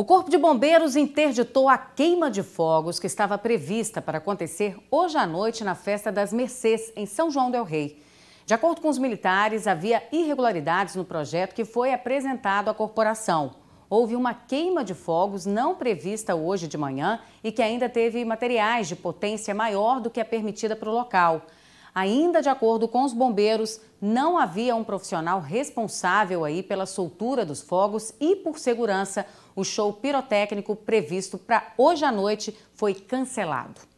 O Corpo de Bombeiros interditou a queima de fogos que estava prevista para acontecer hoje à noite na festa das Mercês, em São João del Rei. De acordo com os militares, havia irregularidades no projeto que foi apresentado à corporação. Houve uma queima de fogos não prevista hoje de manhã e que ainda teve materiais de potência maior do que a é permitida para o local. Ainda de acordo com os bombeiros, não havia um profissional responsável aí pela soltura dos fogos e por segurança, o show pirotécnico previsto para hoje à noite foi cancelado.